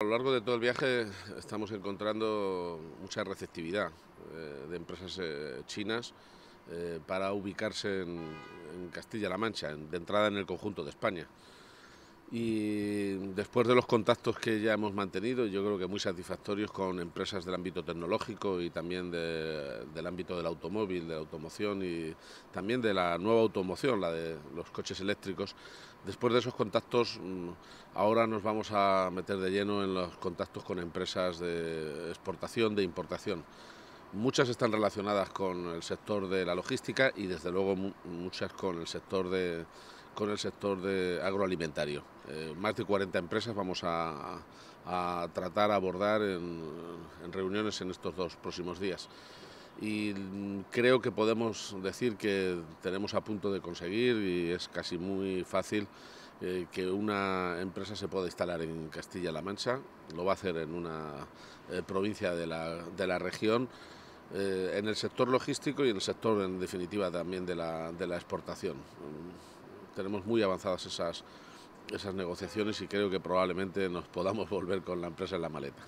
A lo largo de todo el viaje estamos encontrando mucha receptividad eh, de empresas eh, chinas eh, para ubicarse en, Castilla-La Mancha, de entrada en el conjunto de España y después de los contactos que ya hemos mantenido, yo creo que muy satisfactorios con empresas del ámbito tecnológico y también del ámbito del automóvil, de la automoción y también de la nueva automoción, la de los coches eléctricos. Después de esos contactos, mm, ahora nos vamos a meter de lleno en los contactos con empresas de exportación, de importación. Muchas están relacionadas con el sector de la logística y desde luego muchas con el sector de con el sector de agroalimentario. Eh, más de 40 empresas vamos a, tratar, abordar en, reuniones en estos dos próximos días. Y creo que podemos decir que tenemos a punto de conseguir, y es casi muy fácil, eh, que una empresa se pueda instalar en Castilla-La Mancha. Lo va a hacer en una eh, provincia de la, región. en el sector logístico y en el sector, en definitiva, también de la, de la exportación tenemos muy avanzadas esas, esas negociaciones y creo que probablemente nos podamos volver con la empresa en la maleta.